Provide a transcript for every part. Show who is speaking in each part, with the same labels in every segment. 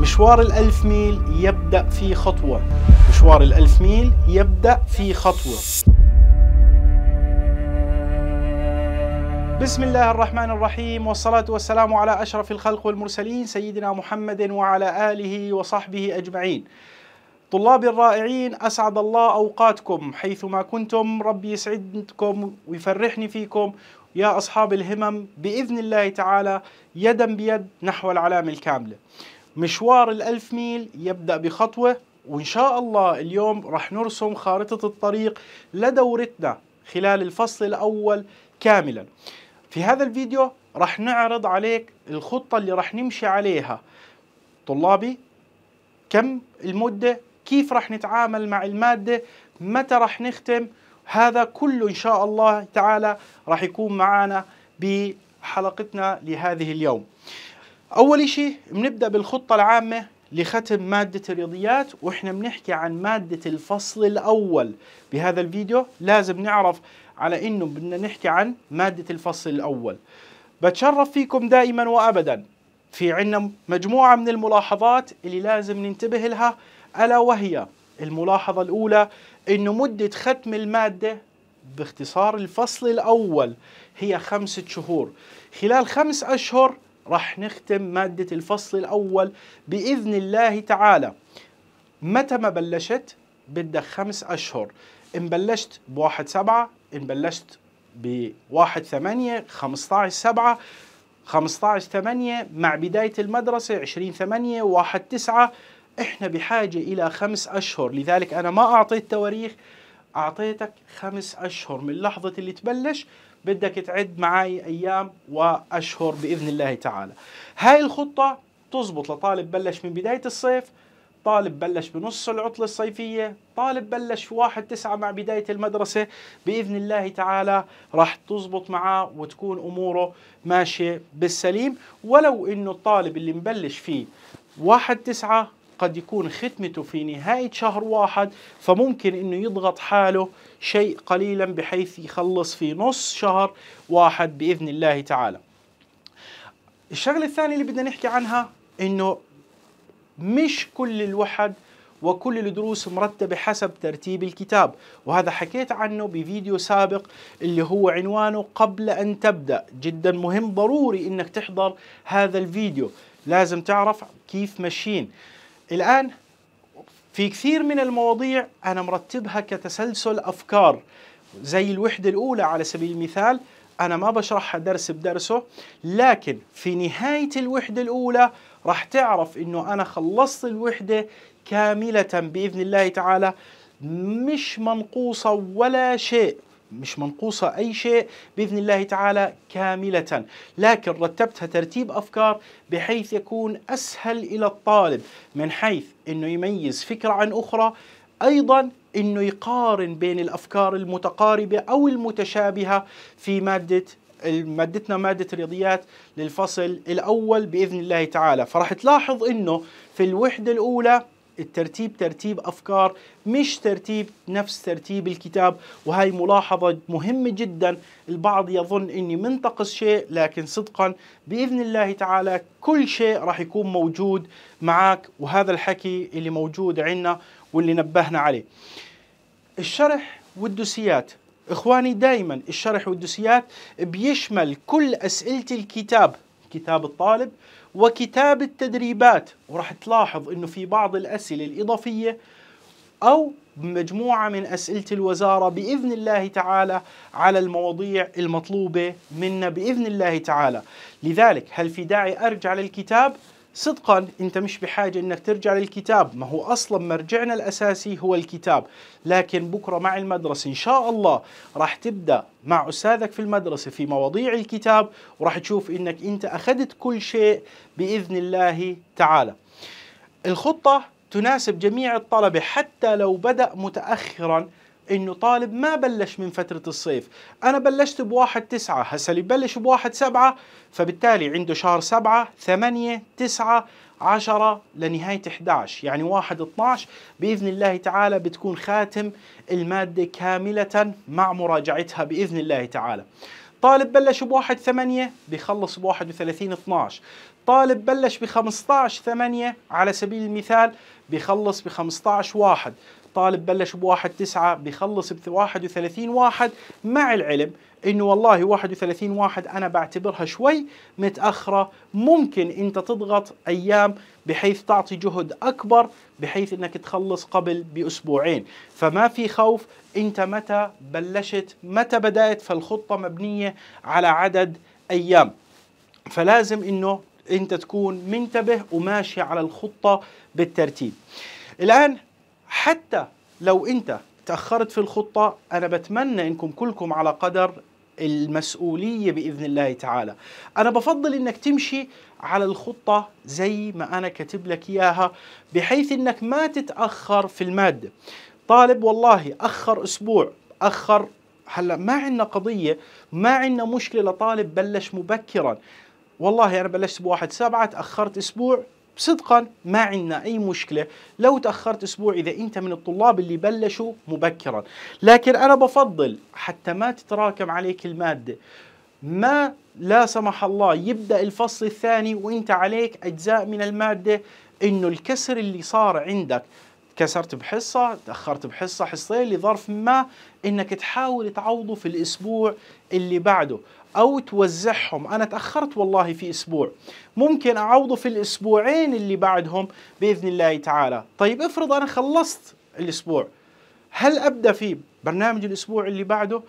Speaker 1: مشوار الألف ميل يبدأ في خطوة مشوار الألف ميل يبدأ في خطوة بسم الله الرحمن الرحيم والصلاة والسلام على أشرف الخلق والمرسلين سيدنا محمد وعلى آله وصحبه أجمعين طلابي الرائعين أسعد الله أوقاتكم حيثما كنتم ربي يسعدكم ويفرحني فيكم يا أصحاب الهمم بإذن الله تعالى يدا بيد نحو العلامة الكاملة مشوار الألف ميل يبدأ بخطوة وإن شاء الله اليوم رح نرسم خارطة الطريق لدورتنا خلال الفصل الأول كاملا في هذا الفيديو رح نعرض عليك الخطة اللي رح نمشي عليها طلابي كم المدة كيف رح نتعامل مع المادة متى رح نختم هذا كله إن شاء الله تعالى رح يكون معنا بحلقتنا لهذه اليوم أول شيء بنبدأ بالخطة العامة لختم مادة الرياضيات وإحنا بنحكي عن مادة الفصل الأول بهذا الفيديو لازم نعرف على إنه بدنا نحكي عن مادة الفصل الأول بتشرف فيكم دائما وأبدا في عنا مجموعة من الملاحظات اللي لازم ننتبه لها ألا وهي الملاحظة الأولى إنه مدة ختم المادة باختصار الفصل الأول هي خمسة شهور خلال خمس أشهر راح نختم مادة الفصل الأول بإذن الله تعالى متى ما بلشت بدك خمس أشهر إن بلشت بواحد سبعة إن بلشت بواحد ثمانية خمسة سبعة 15 8 مع بداية المدرسة 20 8 1 9 احنا بحاجة إلى خمس أشهر لذلك أنا ما أعطيت تواريخ أعطيتك خمس أشهر من لحظة اللي تبلش بدك تعد معي ايام واشهر باذن الله تعالى هاي الخطه تزبط لطالب بلش من بدايه الصيف طالب بلش بنص العطلة الصيفية طالب بلش في واحد تسعة مع بداية المدرسة بإذن الله تعالى راح تزبط معاه وتكون أموره ماشية بالسليم ولو إنه الطالب اللي مبلش فيه واحد تسعة قد يكون ختمته في نهاية شهر واحد فممكن أنه يضغط حاله شيء قليلا بحيث يخلص في نص شهر واحد بإذن الله تعالى الشغلة الثانية اللي بدنا نحكي عنها أنه مش كل الوحد وكل الدروس مرتبة حسب ترتيب الكتاب وهذا حكيت عنه بفيديو سابق اللي هو عنوانه قبل أن تبدأ جدا مهم ضروري أنك تحضر هذا الفيديو لازم تعرف كيف ماشيين الآن في كثير من المواضيع أنا مرتبها كتسلسل أفكار زي الوحدة الأولى على سبيل المثال أنا ما بشرحها درس بدرسه لكن في نهاية الوحدة الأولى راح تعرف إنه أنا خلصت الوحدة كاملة بإذن الله تعالى مش منقوصة ولا شيء مش منقوصة أي شيء بإذن الله تعالى كاملة لكن رتبتها ترتيب أفكار بحيث يكون أسهل إلى الطالب من حيث أنه يميز فكرة عن أخرى أيضا أنه يقارن بين الأفكار المتقاربة أو المتشابهة في مادة مادتنا مادة الرياضيات للفصل الأول بإذن الله تعالى فرح تلاحظ أنه في الوحدة الأولى الترتيب ترتيب أفكار مش ترتيب نفس ترتيب الكتاب وهي ملاحظة مهمة جدا البعض يظن أني منتقص شيء لكن صدقا بإذن الله تعالى كل شيء راح يكون موجود معك وهذا الحكي اللي موجود عندنا واللي نبهنا عليه الشرح والدوسيات إخواني دائما الشرح والدوسيات بيشمل كل أسئلة الكتاب كتاب الطالب وكتاب التدريبات وراح تلاحظ انه في بعض الاسئله الاضافيه او مجموعه من اسئله الوزاره باذن الله تعالى على المواضيع المطلوبه منا باذن الله تعالى لذلك هل في داعي ارجع للكتاب صدقا انت مش بحاجه انك ترجع للكتاب ما هو اصلا مرجعنا الاساسي هو الكتاب لكن بكره مع المدرسه ان شاء الله راح تبدا مع استاذك في المدرسه في مواضيع الكتاب وراح تشوف انك انت اخذت كل شيء باذن الله تعالى الخطه تناسب جميع الطلبه حتى لو بدا متاخرا انه طالب ما بلش من فتره الصيف انا بلشت بواحد تسعة هسا اللي ببلش بواحد سبعة فبالتالي عنده شهر سبعة ثمانية تسعة عشرة لنهاية 11 يعني واحد 12 بإذن الله تعالى بتكون خاتم المادة كاملة مع مراجعتها بإذن الله تعالى طالب بلش بواحد ثمانية بيخلص بواحد وثلاثين 12 طالب بلش ب 15 8 على سبيل المثال بيخلص ب 15 1 طالب بلش بواحد تسعة بيخلص بواحد وثلاثين واحد مع العلم انه والله 31 واحد انا بعتبرها شوي متاخره ممكن انت تضغط ايام بحيث تعطي جهد اكبر بحيث انك تخلص قبل باسبوعين فما في خوف انت متى بلشت متى بدات فالخطه مبنيه على عدد ايام فلازم انه انت تكون منتبه وماشي على الخطه بالترتيب الان حتى لو انت تاخرت في الخطه انا بتمنى انكم كلكم على قدر المسؤوليه باذن الله تعالى انا بفضل انك تمشي على الخطه زي ما انا كاتب لك اياها بحيث انك ما تتاخر في الماده طالب والله اخر اسبوع اخر هلا ما عندنا قضيه ما عندنا مشكله لطالب بلش مبكرا والله انا بلشت بواحد سبعة تاخرت اسبوع صدقا ما عندنا أي مشكلة لو تأخرت أسبوع إذا أنت من الطلاب اللي بلشوا مبكرا لكن أنا بفضل حتى ما تتراكم عليك المادة ما لا سمح الله يبدأ الفصل الثاني وانت عليك أجزاء من المادة انه الكسر اللي صار عندك كسرت بحصة تأخرت بحصة حصتين لظرف ما انك تحاول تعوضه في الاسبوع اللي بعده او توزعهم انا تاخرت والله في اسبوع ممكن اعوضه في الاسبوعين اللي بعدهم باذن الله تعالى طيب افرض انا خلصت الاسبوع هل ابدا في برنامج الاسبوع اللي بعده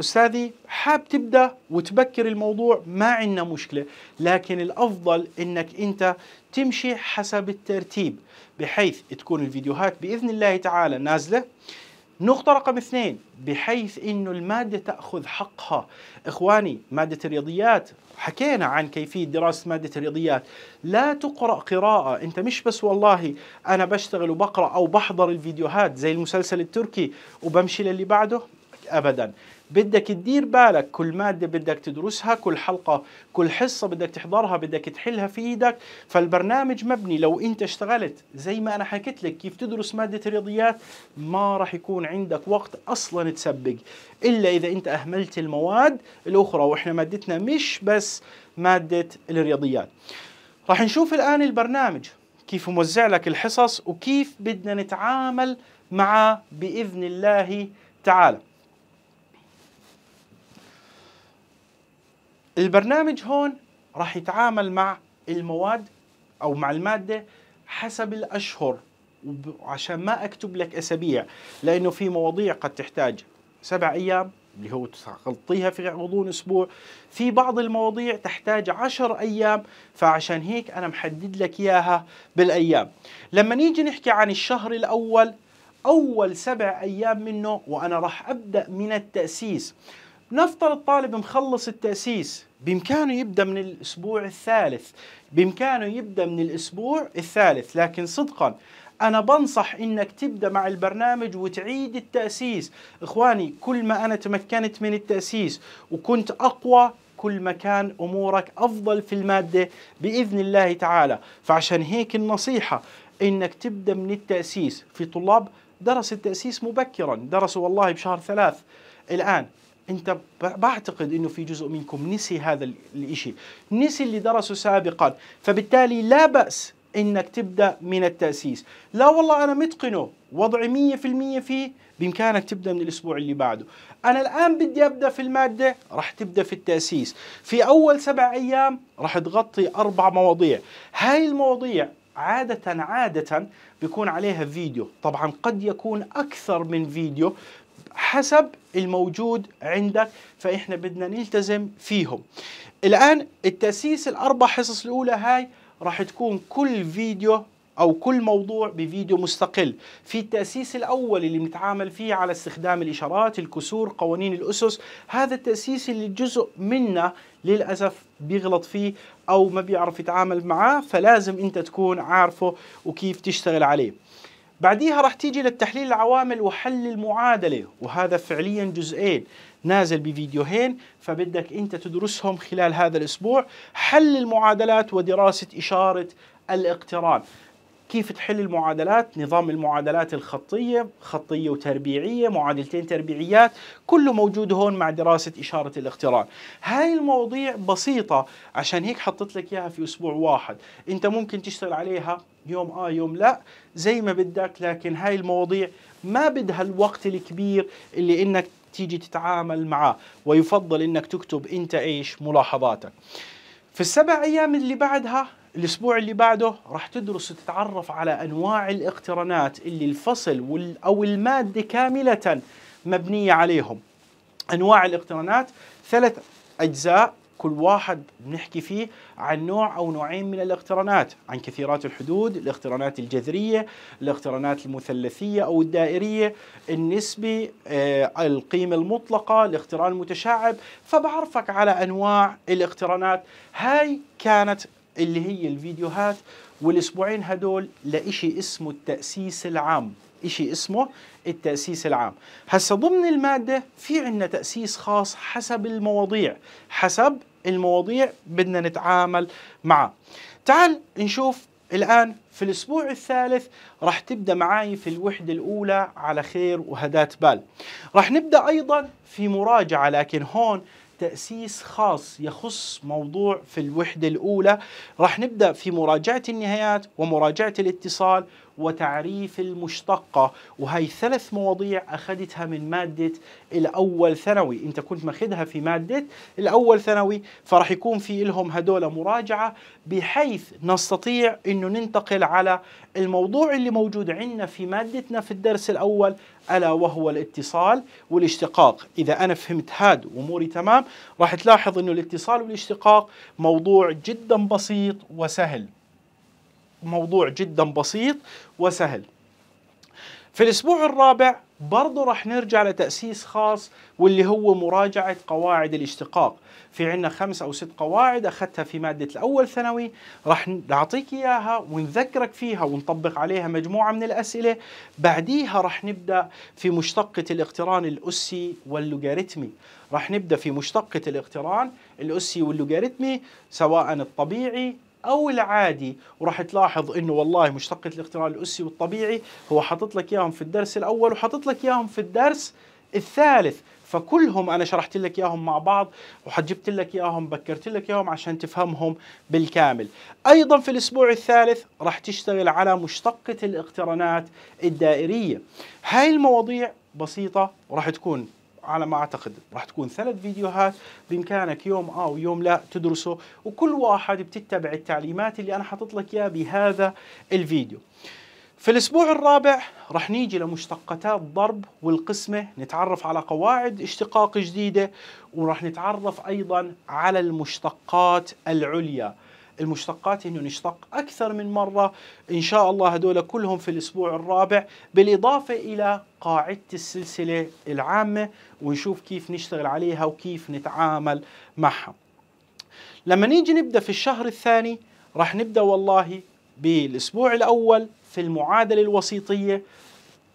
Speaker 1: استاذي حاب تبدا وتبكر الموضوع ما عندنا مشكله لكن الافضل انك انت تمشي حسب الترتيب بحيث تكون الفيديوهات باذن الله تعالى نازله نقطة رقم اثنين بحيث انه المادة تأخذ حقها اخواني مادة الرياضيات حكينا عن كيفية دراسة مادة الرياضيات لا تقرأ قراءة انت مش بس والله انا بشتغل وبقرأ او بحضر الفيديوهات زي المسلسل التركي وبمشي للي بعده ابدا بدك تدير بالك كل مادة بدك تدرسها كل حلقة كل حصة بدك تحضرها بدك تحلها في ايدك فالبرنامج مبني لو انت اشتغلت زي ما انا حكيت لك كيف تدرس مادة الرياضيات ما راح يكون عندك وقت اصلا تسبق الا اذا انت اهملت المواد الاخرى واحنا مادتنا مش بس مادة الرياضيات راح نشوف الان البرنامج كيف موزع لك الحصص وكيف بدنا نتعامل مع بإذن الله تعالى البرنامج هون راح يتعامل مع المواد او مع الماده حسب الاشهر عشان ما اكتب لك اسابيع لانه في مواضيع قد تحتاج سبع ايام اللي هو تغطيها في غضون اسبوع في بعض المواضيع تحتاج عشر ايام فعشان هيك انا محدد لك اياها بالايام لما نيجي نحكي عن الشهر الاول اول سبع ايام منه وانا راح ابدا من التاسيس نفترض طالب مخلص التأسيس بإمكانه يبدأ من الأسبوع الثالث بإمكانه يبدأ من الأسبوع الثالث لكن صدقاً أنا بنصح إنك تبدأ مع البرنامج وتعيد التأسيس إخواني كل ما أنا تمكنت من التأسيس وكنت أقوى كل ما كان أمورك أفضل في المادة بإذن الله تعالى فعشان هيك النصيحة إنك تبدأ من التأسيس في طلاب درس التأسيس مبكرا درسوا والله بشهر ثلاث الآن انت بعتقد انه في جزء منكم نسي هذا الشيء نسي اللي درسه سابقا فبالتالي لا باس انك تبدا من التاسيس لا والله انا متقنه وضعي 100% فيه بامكانك تبدا من الاسبوع اللي بعده انا الان بدي ابدا في الماده راح تبدا في التاسيس في اول سبع ايام راح تغطي اربع مواضيع هاي المواضيع عادة عادة بيكون عليها فيديو طبعا قد يكون أكثر من فيديو حسب الموجود عندك فإحنا بدنا نلتزم فيهم الآن التأسيس الأربع حصص الأولى هاي راح تكون كل فيديو أو كل موضوع بفيديو مستقل في التأسيس الأول اللي بنتعامل فيه على استخدام الإشارات الكسور قوانين الأسس هذا التأسيس اللي جزء منا للأسف بيغلط فيه أو ما بيعرف يتعامل معاه فلازم أنت تكون عارفه وكيف تشتغل عليه بعديها راح تيجي للتحليل العوامل وحل المعادله وهذا فعليا جزئين نازل بفيديوهين فبدك انت تدرسهم خلال هذا الاسبوع حل المعادلات ودراسه اشاره الاقتران كيف تحل المعادلات نظام المعادلات الخطية خطية وتربيعية معادلتين تربيعيات كله موجود هون مع دراسة إشارة الاقتران هاي المواضيع بسيطة عشان هيك حطيت لك إياها في أسبوع واحد أنت ممكن تشتغل عليها يوم آه يوم لا زي ما بدك لكن هاي المواضيع ما بدها الوقت الكبير اللي إنك تيجي تتعامل معاه ويفضل إنك تكتب أنت إيش ملاحظاتك في السبع أيام اللي بعدها الاسبوع اللي بعده راح تدرس وتتعرف على انواع الاقترانات اللي الفصل او الماده كامله مبنيه عليهم انواع الاقترانات ثلاث اجزاء كل واحد بنحكي فيه عن نوع او نوعين من الاقترانات عن كثيرات الحدود الاقترانات الجذريه الاقترانات المثلثيه او الدائريه النسبي آه، القيمه المطلقه الاقتران المتشعب فبعرفك على انواع الاقترانات هاي كانت اللي هي الفيديوهات والاسبوعين هدول لإشي اسمه التأسيس العام إشي اسمه التأسيس العام هسا ضمن المادة في عنا تأسيس خاص حسب المواضيع حسب المواضيع بدنا نتعامل معه تعال نشوف الآن في الأسبوع الثالث راح تبدأ معاي في الوحدة الأولى على خير وهدات بال راح نبدأ أيضا في مراجعة لكن هون تأسيس خاص يخص موضوع في الوحدة الأولى راح نبدأ في مراجعة النهايات ومراجعة الاتصال وتعريف المشتقة وهي ثلاث مواضيع أخذتها من مادة الأول ثانوي أنت كنت ماخذها في مادة الأول ثانوي فرح يكون في لهم هدول مراجعة بحيث نستطيع أنه ننتقل على الموضوع اللي موجود عندنا في مادتنا في الدرس الأول ألا وهو الاتصال والاشتقاق إذا أنا فهمت هاد وأموري تمام راح تلاحظ أنه الاتصال والاشتقاق موضوع جدا بسيط وسهل موضوع جدا بسيط وسهل في الأسبوع الرابع برضه راح نرجع لتأسيس خاص واللي هو مراجعة قواعد الاشتقاق في عندنا خمس أو ست قواعد أخذتها في مادة الأول ثانوي راح نعطيك إياها ونذكرك فيها ونطبق عليها مجموعة من الأسئلة بعديها راح نبدأ في مشتقة الاقتران الأسي واللوغاريتمي راح نبدأ في مشتقة الاقتران الأسي واللوغاريتمي سواء الطبيعي او العادي وراح تلاحظ انه والله مشتقة الاقتران الاسي والطبيعي هو حاطط لك اياهم في الدرس الاول وحاطط لك اياهم في الدرس الثالث فكلهم انا شرحت لك اياهم مع بعض وحجبت لك اياهم بكرت لك اياهم عشان تفهمهم بالكامل ايضا في الاسبوع الثالث راح تشتغل على مشتقة الاقترانات الدائرية هاي المواضيع بسيطة وراح تكون على ما اعتقد راح تكون ثلاث فيديوهات بامكانك يوم اه ويوم لا تدرسه وكل واحد بتتبع التعليمات اللي انا حاطط لك اياها بهذا الفيديو في الأسبوع الرابع رح نيجي لمشتقتات الضرب والقسمة نتعرف على قواعد اشتقاق جديدة ورح نتعرف أيضا على المشتقات العليا المشتقات انه يعني نشتق اكثر من مره ان شاء الله هذول كلهم في الاسبوع الرابع بالاضافه الى قاعده السلسله العامه ونشوف كيف نشتغل عليها وكيف نتعامل معها لما نيجي نبدا في الشهر الثاني راح نبدا والله بالاسبوع الاول في المعادله الوسيطيه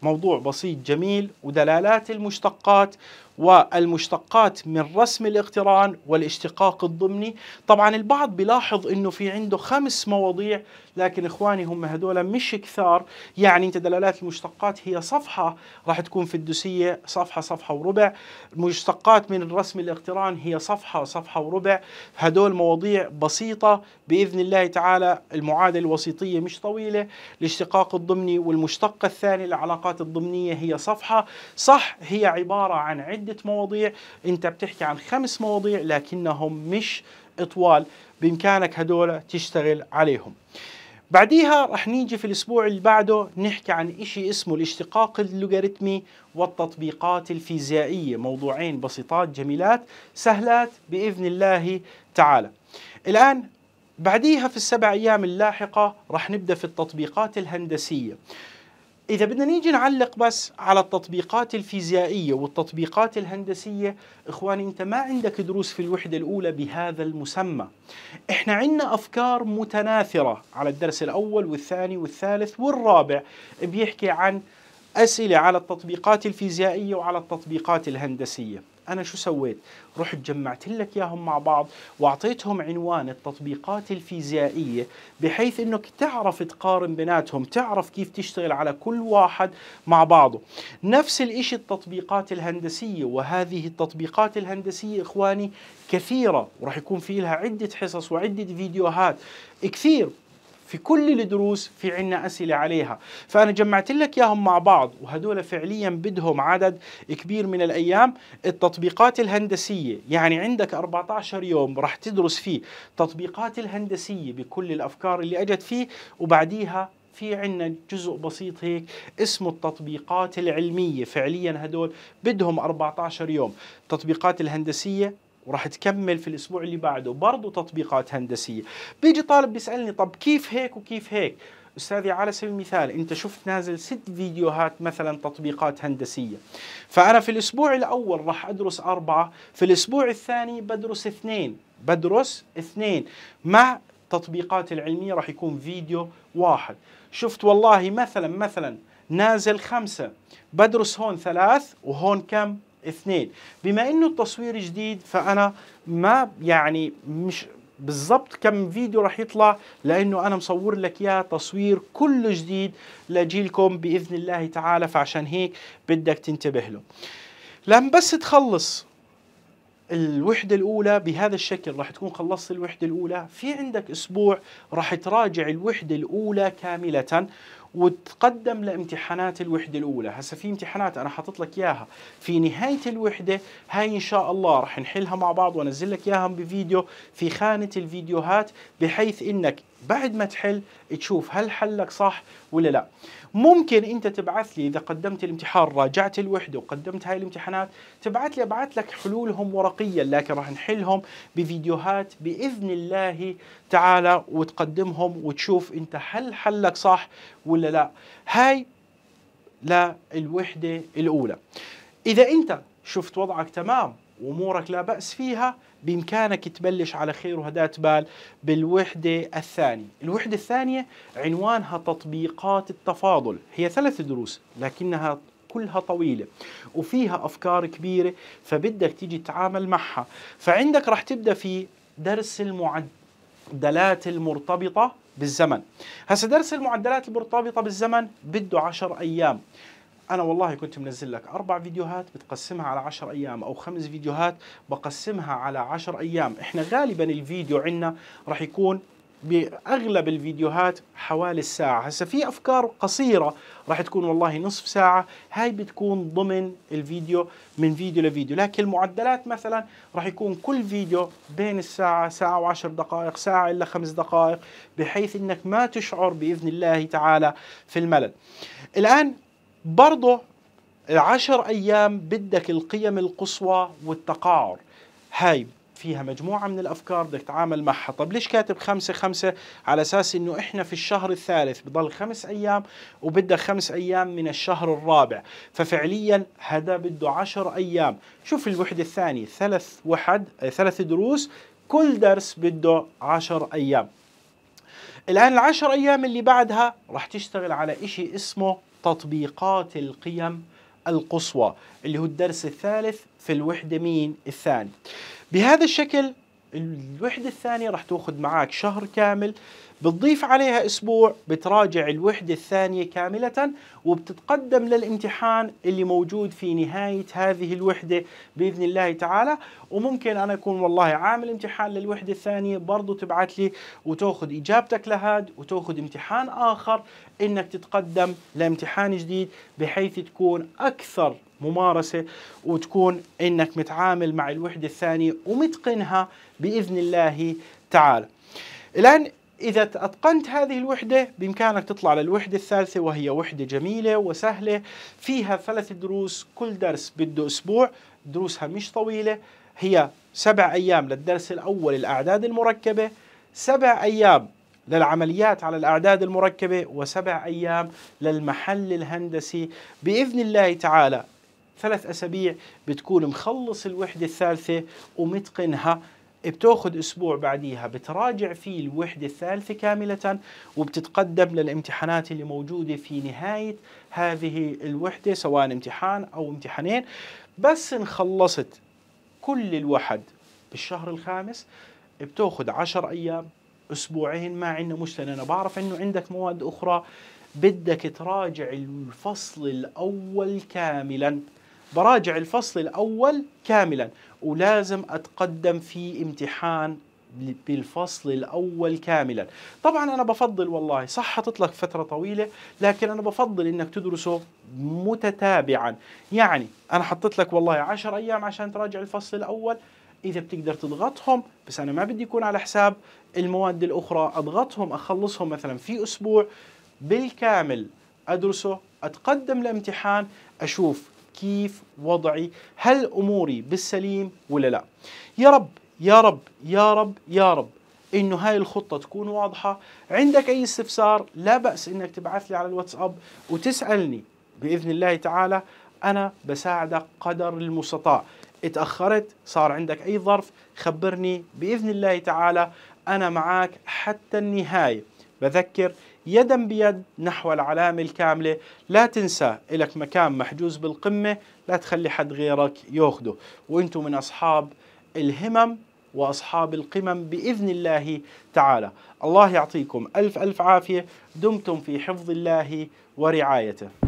Speaker 1: موضوع بسيط جميل ودلالات المشتقات والمشتقات من رسم الاقتران والاشتقاق الضمني طبعا البعض بيلاحظ انه في عنده خمس مواضيع لكن اخواني هم هذول مش كثار يعني انت دلالات المشتقات هي صفحه راح تكون في الدوسيه صفحه صفحه وربع المشتقات من رسم الاقتران هي صفحه صفحه وربع هدول مواضيع بسيطه باذن الله تعالى المعادله الوسيطيه مش طويله الاشتقاق الضمني والمشتق الثاني العلاقات الضمنيه هي صفحه صح هي عباره عن عده عدة مواضيع أنت بتحكي عن خمس مواضيع لكنهم مش إطوال بإمكانك هدول تشتغل عليهم بعديها رح نيجي في الأسبوع اللي بعده نحكي عن إشي اسمه الاشتقاق اللوغاريتمي والتطبيقات الفيزيائية موضوعين بسيطات جميلات سهلات بإذن الله تعالى الآن بعديها في السبع أيام اللاحقة رح نبدأ في التطبيقات الهندسية إذا بدنا نيجي نعلق بس على التطبيقات الفيزيائية والتطبيقات الهندسية إخواني أنت ما عندك دروس في الوحدة الأولى بهذا المسمى إحنا عندنا أفكار متناثرة على الدرس الأول والثاني والثالث والرابع بيحكي عن أسئلة على التطبيقات الفيزيائية وعلى التطبيقات الهندسية انا شو سويت رحت جمعت لك اياهم مع بعض واعطيتهم عنوان التطبيقات الفيزيائيه بحيث انك تعرف تقارن بيناتهم تعرف كيف تشتغل على كل واحد مع بعضه نفس الإشي التطبيقات الهندسيه وهذه التطبيقات الهندسيه اخواني كثيره وراح يكون في لها عده حصص وعده فيديوهات كثير في كل الدروس في عنا أسئلة عليها فأنا جمعت لك إياهم مع بعض وهدول فعليا بدهم عدد كبير من الأيام التطبيقات الهندسية يعني عندك 14 يوم راح تدرس فيه تطبيقات الهندسية بكل الأفكار اللي أجت فيه وبعديها في عنا جزء بسيط هيك اسمه التطبيقات العلمية فعليا هدول بدهم 14 يوم التطبيقات الهندسية وراح تكمل في الاسبوع اللي بعده برضه تطبيقات هندسيه بيجي طالب بيسالني طب كيف هيك وكيف هيك استاذي على سبيل المثال انت شفت نازل ست فيديوهات مثلا تطبيقات هندسيه فانا في الاسبوع الاول راح ادرس اربعه في الاسبوع الثاني بدرس اثنين بدرس اثنين مع تطبيقات العلميه راح يكون فيديو واحد شفت والله مثلا مثلا نازل خمسه بدرس هون ثلاث وهون كم اثنين بما انه التصوير جديد فانا ما يعني مش بالضبط كم فيديو راح يطلع لانه انا مصور لك اياه تصوير كله جديد لجيلكم باذن الله تعالى فعشان هيك بدك تنتبه له لما بس تخلص الوحدة الأولى بهذا الشكل راح تكون خلصت الوحدة الأولى في عندك أسبوع راح تراجع الوحدة الأولى كاملة وتقدم لامتحانات الوحدة الأولى هسا في امتحانات أنا حاطط لك إياها في نهاية الوحدة هاي إن شاء الله رح نحلها مع بعض وأنزل لك إياها بفيديو في خانة الفيديوهات بحيث إنك بعد ما تحل تشوف هل حلك صح ولا لا ممكن انت تبعث لي اذا قدمت الامتحان راجعت الوحده وقدمت هاي الامتحانات تبعث لي ابعث لك حلولهم ورقيا لكن راح نحلهم بفيديوهات باذن الله تعالى وتقدمهم وتشوف انت هل حلك صح ولا لا هاي للوحده الاولى اذا انت شفت وضعك تمام وامورك لا باس فيها بامكانك تبلش على خير وهدات بال بالوحده الثانيه، الوحده الثانيه عنوانها تطبيقات التفاضل، هي ثلاث دروس لكنها كلها طويله وفيها افكار كبيره فبدك تيجي تتعامل معها، فعندك راح تبدا في درس المعدلات المرتبطه بالزمن. هسا درس المعدلات المرتبطه بالزمن بده 10 ايام. انا والله كنت منزل لك اربع فيديوهات بتقسمها على 10 ايام او خمس فيديوهات بقسمها على 10 ايام احنا غالبا الفيديو عندنا راح يكون باغلب الفيديوهات حوالي الساعه هسه في افكار قصيره راح تكون والله نصف ساعه هاي بتكون ضمن الفيديو من فيديو لفيديو لكن المعدلات مثلا راح يكون كل فيديو بين الساعه ساعه وعشر دقائق ساعه الا خمس دقائق بحيث انك ما تشعر باذن الله تعالى في الملل الان برضه العشر أيام بدك القيم القصوى والتقاعر هاي فيها مجموعة من الأفكار بدك تتعامل معها طب ليش كاتب خمسة خمسة على أساس أنه إحنا في الشهر الثالث بضل خمس أيام وبدك خمس أيام من الشهر الرابع ففعليا هذا بده عشر أيام شوف الوحدة الثانية ثلاث وحد آه، ثلاث دروس كل درس بده عشر أيام الآن العشر أيام اللي بعدها راح تشتغل على إشي اسمه تطبيقات القيم القصوى اللي هو الدرس الثالث في الوحدة مين الثاني بهذا الشكل الوحدة الثانية راح تاخذ معاك شهر كامل بتضيف عليها اسبوع بتراجع الوحده الثانيه كامله وبتتقدم للامتحان اللي موجود في نهايه هذه الوحده باذن الله تعالى وممكن انا اكون والله عامل امتحان للوحده الثانيه برضه تبعت لي وتاخذ اجابتك لهاد وتاخذ امتحان اخر انك تتقدم لامتحان جديد بحيث تكون اكثر ممارسة وتكون انك متعامل مع الوحدة الثانية ومتقنها بإذن الله تعالى الآن إذا أتقنت هذه الوحدة بإمكانك تطلع للوحدة الثالثة وهي وحدة جميلة وسهلة فيها ثلاث دروس كل درس بده أسبوع دروسها مش طويلة هي سبع أيام للدرس الأول الأعداد المركبة سبع أيام للعمليات على الأعداد المركبة وسبع أيام للمحل الهندسي بإذن الله تعالى ثلاث أسابيع بتكون مخلص الوحدة الثالثة ومتقنها بتاخذ اسبوع بعديها بتراجع فيه الوحده الثالثه كامله وبتتقدم للامتحانات اللي موجوده في نهايه هذه الوحده سواء امتحان او امتحانين بس ان خلصت كل الوحد بالشهر الخامس بتاخذ عشر ايام اسبوعين ما عندنا مشكله انا بعرف انه عندك مواد اخرى بدك تراجع الفصل الاول كاملا براجع الفصل الأول كاملا ولازم أتقدم في امتحان بالفصل الأول كاملا طبعا أنا بفضل والله صح تطلق فترة طويلة لكن أنا بفضل إنك تدرسه متتابعا يعني أنا حطيت لك والله عشر أيام عشان تراجع الفصل الأول إذا بتقدر تضغطهم بس أنا ما بدي يكون على حساب المواد الأخرى أضغطهم أخلصهم مثلا في أسبوع بالكامل أدرسه أتقدم لامتحان أشوف كيف وضعي هل اموري بالسليم ولا لا يا رب يا رب يا رب يا رب انه هاي الخطه تكون واضحه عندك اي استفسار لا باس انك تبعث لي على الواتساب وتسالني باذن الله تعالى انا بساعدك قدر المستطاع اتاخرت صار عندك اي ظرف خبرني باذن الله تعالى انا معك حتى النهايه بذكر يدا بيد نحو العلامة الكاملة لا تنسى لك مكان محجوز بالقمة لا تخلي حد غيرك ياخده وانتم من أصحاب الهمم وأصحاب القمم بإذن الله تعالى الله يعطيكم ألف ألف عافية دمتم في حفظ الله ورعايته